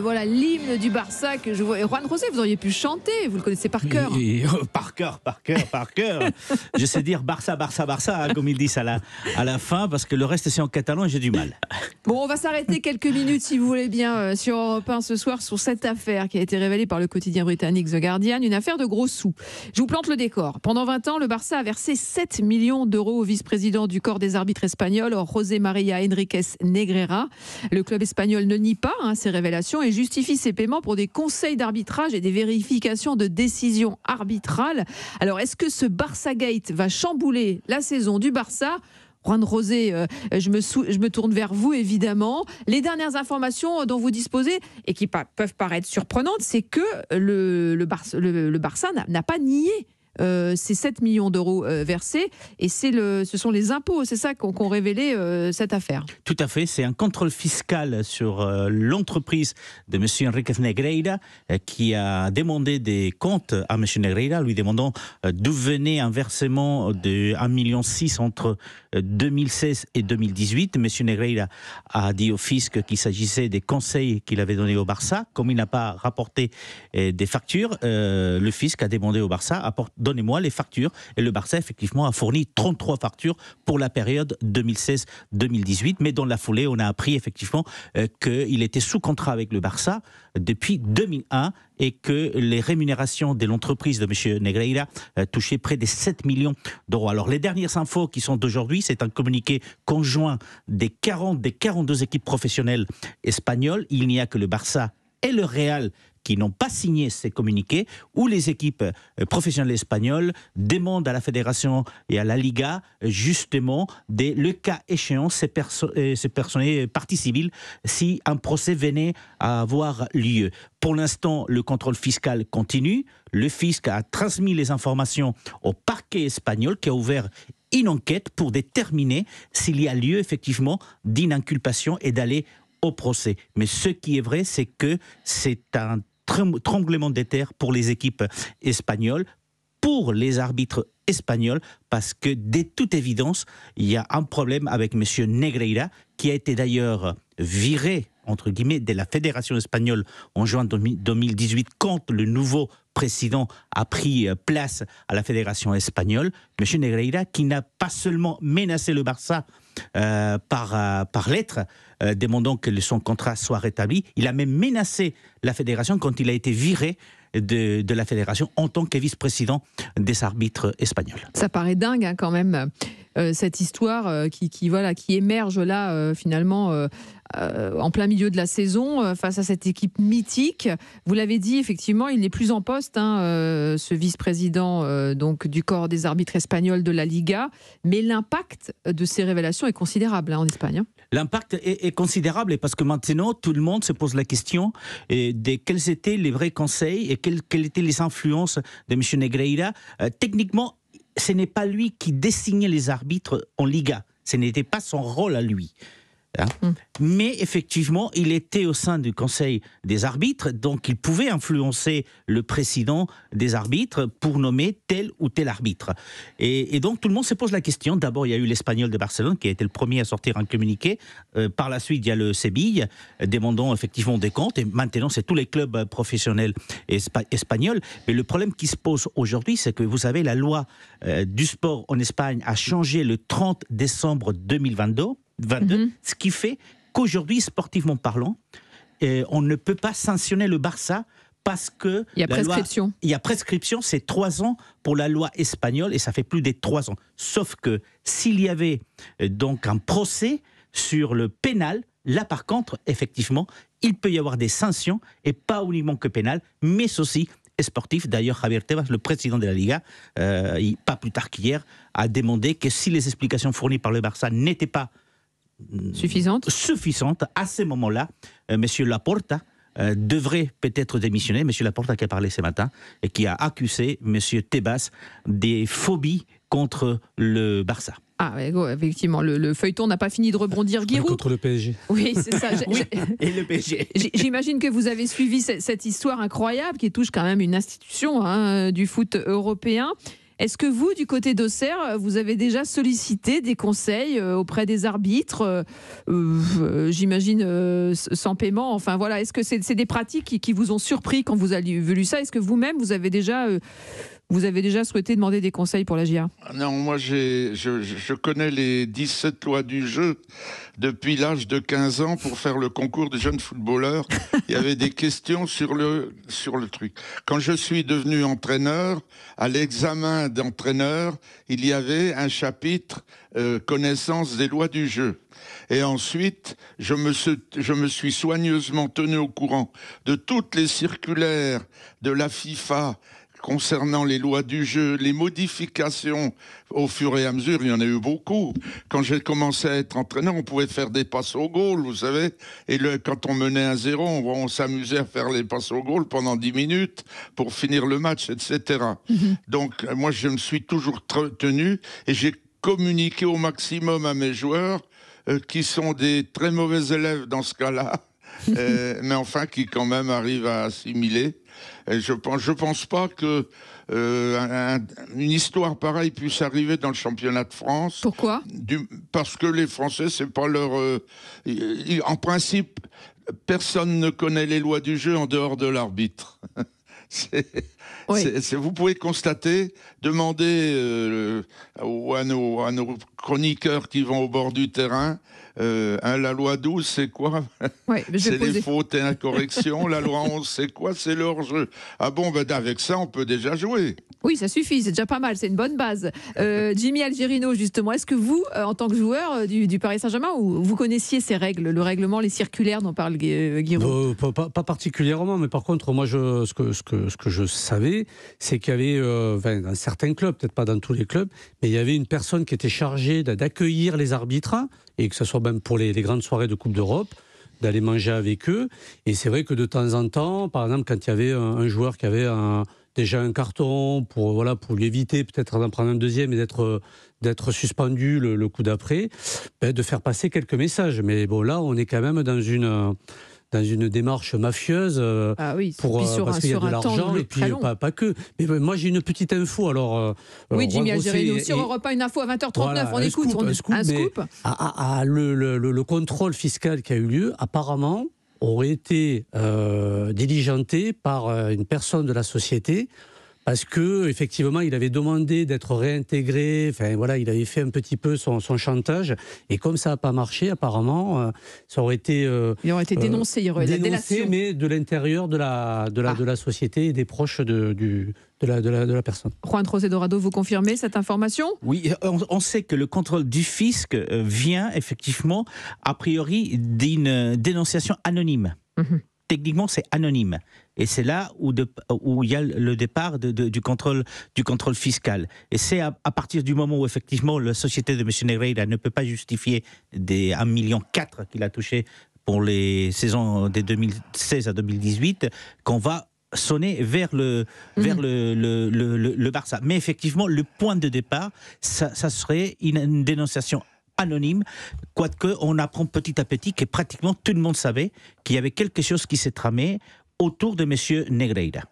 voilà l'hymne du Barça que je vois. Et Juan José, vous auriez pu chanter, vous le connaissez par cœur. Oh, par cœur, par cœur, par cœur. je sais dire Barça, Barça, Barça, hein, comme ils disent à la, à la fin, parce que le reste c'est en catalan et j'ai du mal. Bon, on va s'arrêter quelques minutes, si vous voulez bien, euh, sur Europe 1 ce soir sur cette affaire qui a été révélée par le quotidien britannique The Guardian, une affaire de gros sous. Je vous plante le décor. Pendant 20 ans, le Barça a versé 7 millions d'euros au vice-président du corps des arbitres espagnols, José María Enriquez Negrera Le club espagnol ne nie pas hein, ces révélations et justifie ses paiements pour des conseils d'arbitrage et des vérifications de décisions arbitrales. Alors, est-ce que ce Barça Gate va chambouler la saison du Barça Juan Rosé, euh, je, me je, me tourne vers vous évidemment. Les dernières informations dont vous disposez et qui peuvent paraître surprenantes, c'est que le, le Barça n'a pas nié euh, ces 7 millions d'euros euh, versés et c'est le, ce sont les impôts, c'est ça qu'on, révélé euh, cette affaire. Tout à fait, c'est un contrôle fiscal sur l'entreprise de M. Enrique Negreira qui a demandé des comptes à M. Negreira, lui demandant d'où venait un versement de 1,6 million entre 2016 et 2018. M. Negreira a dit au fisc qu'il s'agissait des conseils qu'il avait donnés au Barça. Comme il n'a pas rapporté des factures, le fisc a demandé au Barça apporte donnez-moi les factures. Et le Barça, effectivement, a fourni 33 factures pour la période 2016-2018. Mais dans la foulée, on a appris effectivement euh, qu'il était sous contrat avec le Barça depuis 2001 et que les rémunérations de l'entreprise de M. Negreira euh, touchaient près des 7 millions d'euros. Alors les dernières infos qui sont d'aujourd'hui, c'est un communiqué conjoint des 40 des 42 équipes professionnelles espagnoles. Il n'y a que le Barça et le Real qui n'ont pas signé ces communiqués, où les équipes euh, professionnelles espagnoles demandent à la fédération et à la Liga euh, justement, le cas échéant, ces, personnes euh, ces personnes, parties civiles, si un procès venait à avoir lieu. Pour l'instant, le contrôle fiscal continue. Le fisc a transmis les informations au parquet espagnol qui a ouvert une enquête pour déterminer s'il y a lieu effectivement d'une inculpation et d'aller au procès. Mais ce qui est vrai, c'est que c'est un tremblement des terres pour les équipes espagnoles, pour les arbitres espagnols, parce que dès toute évidence, il y a un problème avec M. Negreira, qui a été d'ailleurs viré, entre guillemets, de la Fédération espagnole en juin 2018 quand le nouveau président a pris euh, place à la Fédération espagnole. M. Negreira, qui n'a pas seulement menacé le Barça euh, par, euh, par lettre, euh, demandant que son contrat soit rétabli. Il a même menacé la fédération quand il a été viré de, la fédération en tant que vice-président des arbitres espagnols. Ça paraît dingue hein, quand même. Euh, cette histoire euh, qui, voilà, qui émerge là euh, finalement en plein milieu de la saison face à cette équipe mythique. Vous l'avez dit, effectivement, il n'est plus en poste, hein, ce vice-président donc du corps des arbitres espagnols de la Liga. Mais l'impact de ces révélations est considérable hein, en Espagne. L'impact est, est, considérable parce que maintenant tout le monde se pose la question de quels étaient les vrais conseils et quelles, étaient les influences de M. Negreira. Euh, techniquement, ce n'est pas lui qui désignait les arbitres en Liga. Ce n'était pas son rôle à lui. Hein mm. Mais effectivement, il était au sein du Conseil des arbitres, donc il pouvait influencer le président des arbitres pour nommer tel ou tel arbitre. Et, donc tout le monde se pose la question. D'abord, il y a eu l'Espagnol de Barcelone qui a été le premier à sortir un communiqué. Euh, par la suite, il y a le Séville demandant effectivement des comptes. Et maintenant, c'est tous les clubs professionnels espagnols. Mais le problème qui se pose aujourd'hui, c'est que vous savez, la loi euh, du sport en Espagne a changé le 30 décembre 2022. Mhm. ce qui fait qu'aujourd'hui, sportivement parlant, euh, on ne peut pas sanctionner le Barça parce que il y a prescription. il y a prescription, c'est trois ans pour la loi espagnole et ça fait plus des trois ans. Sauf que s'il y avait euh, donc un procès sur le pénal, là par contre, effectivement, il peut y avoir des sanctions et pas uniquement que pénal, mais aussi sportif. D'ailleurs, Javier Tebas, le président de la Liga, euh, pas plus tard qu'hier, a demandé que si les explications fournies par le Barça n'étaient pas suffisante Suffisante à ce moment-là. Euh, Monsieur Laporta euh, devrait peut-être démissionner. Monsieur Laporta qui a parlé ce matin et qui a accusé M. Tebas des phobies contre le Barça. Ah, effectivement, le, feuilleton n'a pas fini de rebondir. Giroud contre le PSG. Oui, c'est ça. et le PSG. J'imagine que vous avez suivi cette, histoire incroyable qui touche quand même une institution hein, du foot européen. Est-ce que vous, du côté d'Auxerre, vous avez déjà sollicité des conseils euh, auprès des arbitres, euh, euh, j'imagine sans paiement Enfin voilà, est-ce que c'est, des pratiques qui, qui, vous ont surpris quand vous avez vu ça Est-ce que vous-même, vous avez déjà vous avez déjà souhaité demander des conseils pour la GIA Non, moi je, je, connais les 17 lois du jeu depuis l'âge de 15 ans pour faire le concours des jeunes footballeurs. Il y avait des questions sur le, sur le truc. Quand je suis devenu entraîneur, à l'examen d'entraîneur, il y avait un chapitre euh, connaissance des lois du jeu. Et ensuite, je me, je me suis soigneusement tenu au courant de toutes les circulaires de la FIFA concernant les lois du jeu, les modifications au fur et à mesure, il y en a eu beaucoup. Quand j'ai commencé à être entraîneur, on pouvait faire des passes au goal, vous savez. Et quand on menait à zéro, on, s'amusait à faire les passes au goal pendant 10 minutes pour finir le match, etc. Mhm. Donc, euh, moi, je me suis toujours tenu et j'ai communiqué au maximum à mes joueurs euh, qui sont des très mauvais élèves dans ce cas-là euh, mais enfin qui quand même arrive à assimiler. Et je pense, je pense pas que euh, une histoire pareille puisse arriver dans le championnat de France. Pourquoi du, Parce que les Français, c'est pas leur. Euh, en principe, personne ne connaît les lois du jeu en dehors de l'arbitre. vous pouvez constater, demander euh, à, nos, chroniqueurs qui vont au bord du terrain, euh, hein, la loi 12, c'est quoi C'est les fautes et correction. la loi 11, c'est quoi C'est leur jeu. Ah bon, ben, avec ça, on peut déjà jouer. Oui, ça suffit, c'est déjà pas mal, c'est une bonne base. Euh, Jimmy Algerino, justement, est-ce que vous, en tant que joueur du, Paris Saint-Germain, vous connaissiez ces règles, le règlement, les circulaires dont parle Guiraud pas, particulièrement, mais par contre, moi, je, ce, que, ce que je savais, c'est qu'il y avait, euh, dans certains clubs, peut-être pas dans tous les clubs, mais il y avait une personne qui était chargée d'accueillir les arbitres, hein, et que ce soit même pour les, grandes soirées de Coupe d'Europe, d'aller manger avec eux. Et c'est vrai que de temps en temps, par exemple, quand il y avait un, joueur qui avait déjà un carton pour voilà pour lui éviter peut-être d'en prendre un deuxième et d'être suspendu le, coup d'après, ben, de faire passer quelques messages. Mais bon là, on est quand même dans une dans une démarche mafieuse euh, ah pour, euh, parce qu'il y a de l'argent et puis euh, pas, que. Mais moi j'ai une petite info alors. oui, Jimmy Algérie, nous sur Europe une info à 20h39, on écoute, on, un Un scoop. le, contrôle fiscal qui a eu lieu, apparemment, aurait été diligenté par une personne de la société parce que effectivement, il avait demandé d'être réintégré. Enfin voilà, il avait fait un petit peu son, chantage. Et comme ça n'a pas marché, apparemment, euh, ça aurait été. Euh, il aurait été dénoncé, il aurait été dénoncé, mais de l'intérieur de la de la, ah. de la société et des proches de, du, de la, de, la, personne. Juan José Dorado, vous confirmez cette information Oui, on, sait que le contrôle du fisc euh, vient effectivement, a priori, d'une dénonciation anonyme. Mhm techniquement, c'est anonyme. Et c'est là où, il y a le départ du, contrôle, fiscal. Et c'est à, partir du moment où, effectivement, la société de M. Negreira ne peut pas justifier des 1,4 million qu'il a touché pour les saisons des 2016 à 2018, qu'on va sonner vers mhm. le, Barça. Mais effectivement, le point de départ, ça, serait une, une dénonciation anonyme, quoique on apprend petit à petit que pratiquement tout le monde savait qu'il y avait quelque chose qui s'est tramé autour de M. Negreira.